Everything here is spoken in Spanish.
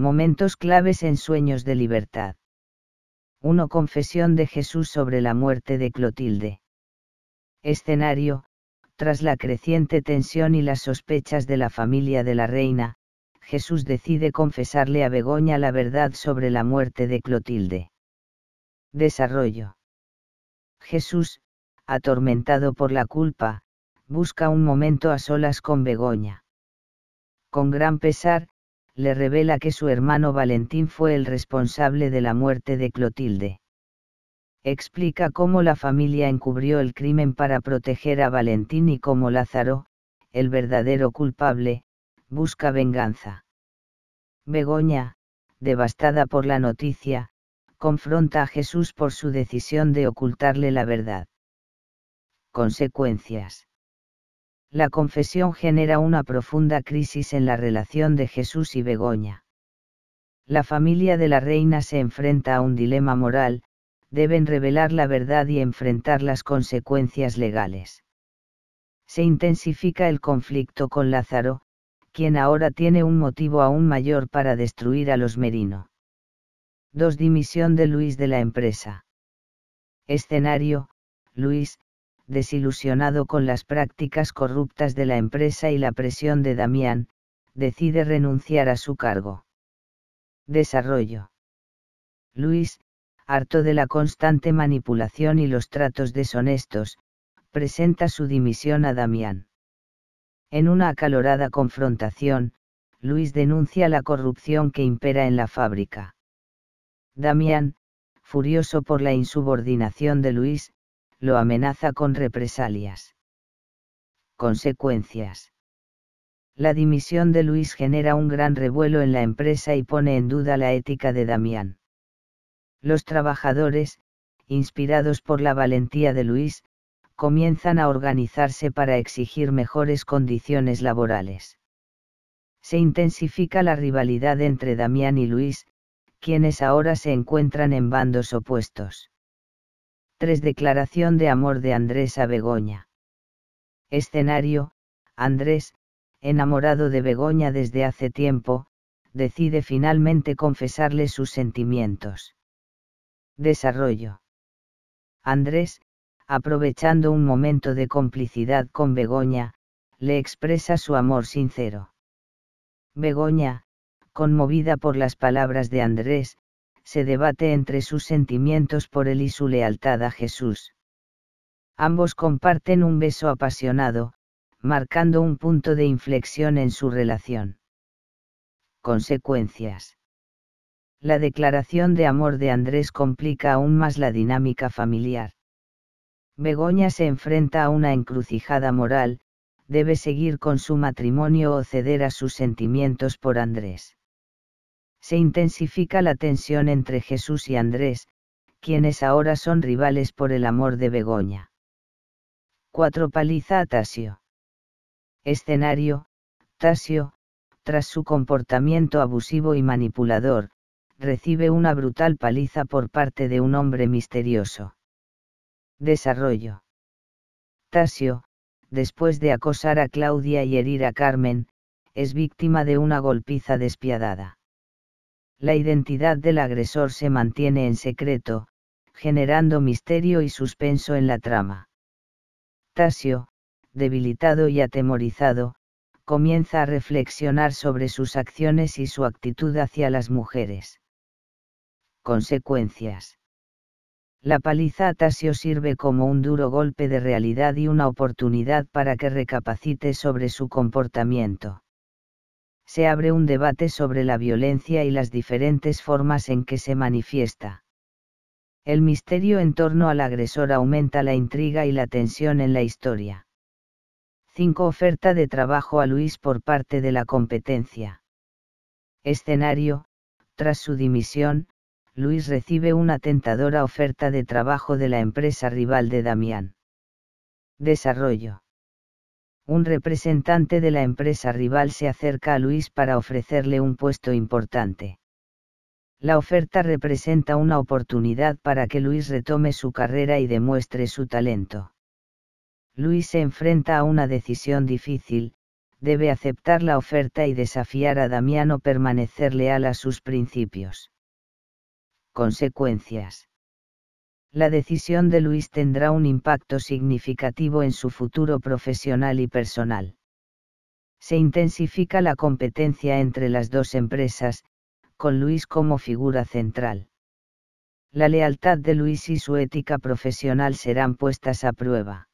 Momentos claves en Sueños de Libertad. 1. Confesión de Jesús sobre la muerte de Clotilde. Escenario, tras la creciente tensión y las sospechas de la familia de la reina, Jesús decide confesarle a Begoña la verdad sobre la muerte de Clotilde. Desarrollo. Jesús, atormentado por la culpa, busca un momento a solas con Begoña. Con gran pesar, le revela que su hermano Valentín fue el responsable de la muerte de Clotilde. Explica cómo la familia encubrió el crimen para proteger a Valentín y cómo Lázaro, el verdadero culpable, busca venganza. Begoña, devastada por la noticia, confronta a Jesús por su decisión de ocultarle la verdad. Consecuencias la confesión genera una profunda crisis en la relación de Jesús y Begoña. La familia de la reina se enfrenta a un dilema moral, deben revelar la verdad y enfrentar las consecuencias legales. Se intensifica el conflicto con Lázaro, quien ahora tiene un motivo aún mayor para destruir a los Merino. 2. Dimisión de Luis de la empresa. Escenario, Luis, desilusionado con las prácticas corruptas de la empresa y la presión de Damián, decide renunciar a su cargo. Desarrollo. Luis, harto de la constante manipulación y los tratos deshonestos, presenta su dimisión a Damián. En una acalorada confrontación, Luis denuncia la corrupción que impera en la fábrica. Damián, furioso por la insubordinación de Luis, lo amenaza con represalias. Consecuencias. La dimisión de Luis genera un gran revuelo en la empresa y pone en duda la ética de Damián. Los trabajadores, inspirados por la valentía de Luis, comienzan a organizarse para exigir mejores condiciones laborales. Se intensifica la rivalidad entre Damián y Luis, quienes ahora se encuentran en bandos opuestos. 3. Declaración de amor de Andrés a Begoña. Escenario, Andrés, enamorado de Begoña desde hace tiempo, decide finalmente confesarle sus sentimientos. Desarrollo. Andrés, aprovechando un momento de complicidad con Begoña, le expresa su amor sincero. Begoña, conmovida por las palabras de Andrés, se debate entre sus sentimientos por él y su lealtad a Jesús. Ambos comparten un beso apasionado, marcando un punto de inflexión en su relación. Consecuencias. La declaración de amor de Andrés complica aún más la dinámica familiar. Begoña se enfrenta a una encrucijada moral, debe seguir con su matrimonio o ceder a sus sentimientos por Andrés se intensifica la tensión entre Jesús y Andrés, quienes ahora son rivales por el amor de Begoña. 4. Paliza a Tasio. Escenario, Tasio, tras su comportamiento abusivo y manipulador, recibe una brutal paliza por parte de un hombre misterioso. Desarrollo. Tasio, después de acosar a Claudia y herir a Carmen, es víctima de una golpiza despiadada la identidad del agresor se mantiene en secreto, generando misterio y suspenso en la trama. Tasio, debilitado y atemorizado, comienza a reflexionar sobre sus acciones y su actitud hacia las mujeres. Consecuencias. La paliza a Tasio sirve como un duro golpe de realidad y una oportunidad para que recapacite sobre su comportamiento se abre un debate sobre la violencia y las diferentes formas en que se manifiesta. El misterio en torno al agresor aumenta la intriga y la tensión en la historia. 5. Oferta de trabajo a Luis por parte de la competencia. Escenario, tras su dimisión, Luis recibe una tentadora oferta de trabajo de la empresa rival de Damián. Desarrollo un representante de la empresa rival se acerca a Luis para ofrecerle un puesto importante. La oferta representa una oportunidad para que Luis retome su carrera y demuestre su talento. Luis se enfrenta a una decisión difícil, debe aceptar la oferta y desafiar a Damiano permanecer leal a sus principios. Consecuencias la decisión de Luis tendrá un impacto significativo en su futuro profesional y personal. Se intensifica la competencia entre las dos empresas, con Luis como figura central. La lealtad de Luis y su ética profesional serán puestas a prueba.